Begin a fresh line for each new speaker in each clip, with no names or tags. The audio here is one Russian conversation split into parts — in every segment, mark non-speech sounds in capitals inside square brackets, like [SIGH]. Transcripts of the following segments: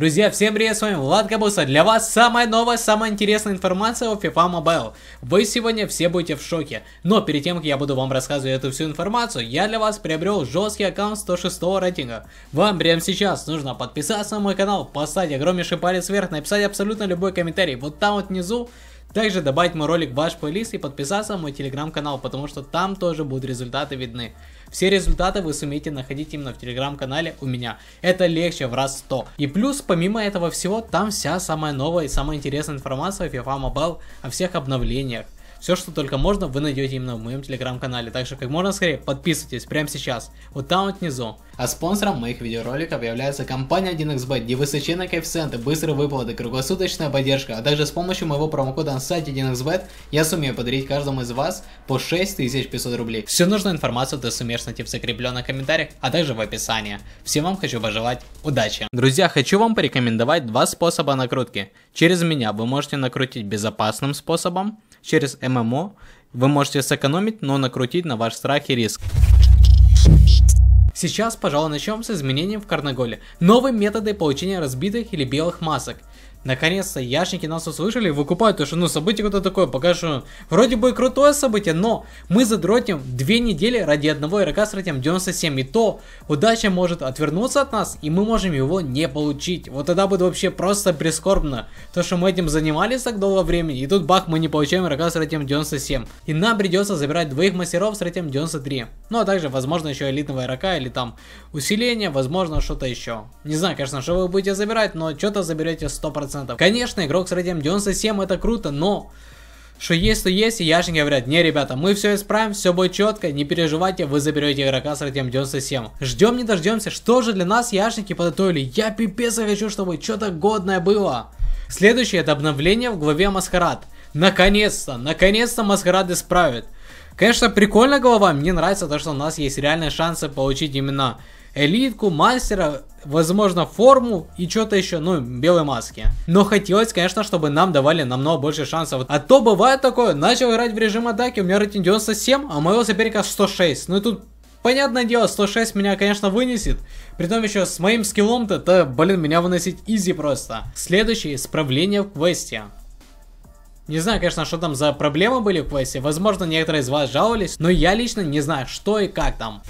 Друзья, всем привет, с вами Влад Кабуса. Для вас самая новая, самая интересная информация о FIFA Mobile. Вы сегодня все будете в шоке. Но перед тем, как я буду вам рассказывать эту всю информацию, я для вас приобрел жесткий аккаунт 106 рейтинга. Вам прямо сейчас нужно подписаться на мой канал, поставить огромнейший палец вверх, написать абсолютно любой комментарий вот там вот внизу, также добавить мой ролик в ваш плейлист и подписаться на мой телеграм-канал, потому что там тоже будут результаты видны. Все результаты вы сумеете находить именно в телеграм-канале у меня. Это легче в раз 100. И плюс, помимо этого всего, там вся самая новая и самая интересная информация о FIFA Mobile, о всех обновлениях. Все, что только можно, вы найдете именно в моем телеграм-канале, так что как можно скорее подписывайтесь прямо сейчас, вот там вот внизу. А спонсором моих видеороликов является компания 1xbet, где высоченные коэффициенты, быстрые выплаты, круглосуточная поддержка, а также с помощью моего промокода на сайте 1xbet я сумею подарить каждому из вас по 6500 рублей. Всю нужную информацию ты сумеешь найти в закрепленных комментариях, а также в описании. Всем вам хочу пожелать удачи. Друзья, хочу вам порекомендовать два способа накрутки. Через меня вы можете накрутить безопасным способом, через ММО, вы можете сэкономить, но накрутить на ваш страх и риск. Сейчас, пожалуй, начнем с изменений в Карнаголе. Новые методы получения разбитых или белых масок. Наконец-то яшники нас услышали и выкупают, потому что, ну, событие какое-то такое, пока что вроде бы крутое событие, но мы задротим две недели ради одного игрока с рейтингом 97, и то удача может отвернуться от нас, и мы можем его не получить. Вот тогда будет вообще просто прискорбно, то, что мы этим занимались так долго времени, и тут бах, мы не получаем игрока с рейтингом 97, и нам придется забирать двоих мастеров с рейтингом 93, ну, а также, возможно, еще элитного игрока или там усиление, возможно, что-то еще. Не знаю, конечно, что вы будете забирать, но что-то заберете 100%. 100%. Конечно, игрок с рейтингом 97 это круто, но... Что есть, то есть, и Яшин говорят, не, ребята, мы все исправим, все будет четко, не переживайте, вы заберете игрока с рейтингом 97. Ждем не дождемся, что же для нас Яшники подготовили? Я пипец хочу, чтобы что-то годное было. Следующее это обновление в главе Маскарад. Наконец-то, наконец-то Маскарад исправит. Конечно, прикольно глава, мне нравится то, что у нас есть реальные шансы получить именно элитку, мастера, возможно, форму и что-то еще, ну, белые маски. Но хотелось, конечно, чтобы нам давали намного больше шансов. А то бывает такое, начал играть в режим атаки, у меня рейтинг 97, а моего соперника 106. Ну и тут Понятное дело, 106 меня, конечно, вынесет. Притом еще с моим скиллом-то, то, блин, меня выносить изи просто. Следующее исправление в квесте. Не знаю, конечно, что там за проблемы были в квесте. Возможно, некоторые из вас жаловались, но я лично не знаю, что и как там.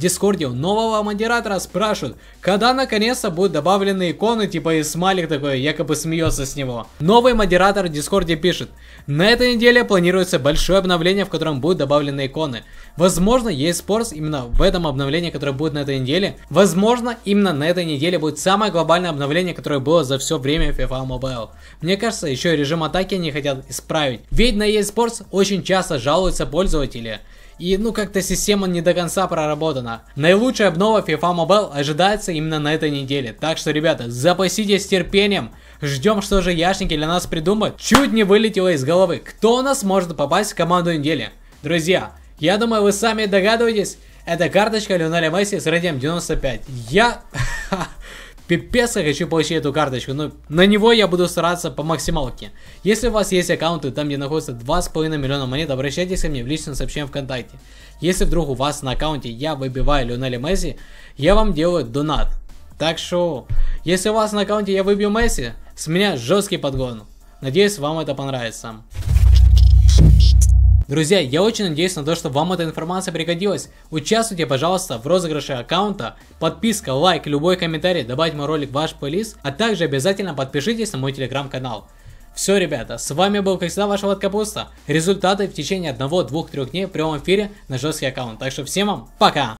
Дискорде у нового модератора спрашивают, когда наконец-то будут добавлены иконы, типа и смайлик такой, якобы смеется с него. Новый модератор в Дискорде пишет, на этой неделе планируется большое обновление, в котором будут добавлены иконы. Возможно, есть спорс именно в этом обновлении, которое будет на этой неделе. Возможно, именно на этой неделе будет самое глобальное обновление, которое было за все время FIFA Mobile. Мне кажется, еще и режим атаки они хотят исправить. Ведь на eSports очень часто жалуются пользователи и ну как-то система не до конца проработана. Наилучшая обнова FIFA Mobile ожидается именно на этой неделе, так что, ребята, запаситесь терпением, ждем, что же яшники для нас придумают. Чуть не вылетело из головы, кто у нас может попасть в команду недели. Друзья, я думаю, вы сами догадываетесь, это карточка Леонеля Месси с рейтингом 95. Я... [LAUGHS] пипец, я хочу получить эту карточку, но ну, на него я буду стараться по максималке. Если у вас есть аккаунты, там где находится 2,5 миллиона монет, обращайтесь ко мне в личное сообщение ВКонтакте. Если вдруг у вас на аккаунте я выбиваю Лионеля Месси, я вам делаю донат. Так что, если у вас на аккаунте я выбью Месси, с меня жесткий подгон. Надеюсь, вам это понравится. Друзья, я очень надеюсь на то, что вам эта информация пригодилась. Участвуйте, пожалуйста, в розыгрыше аккаунта. Подписка, лайк, любой комментарий, добавить мой ролик в ваш плейлист. А также обязательно подпишитесь на мой телеграм-канал. Все, ребята, с вами был, как всегда, ваш Влад Капуста. Результаты в течение 1, 2, 3 дней в прямом эфире на жесткий аккаунт. Так что всем вам пока!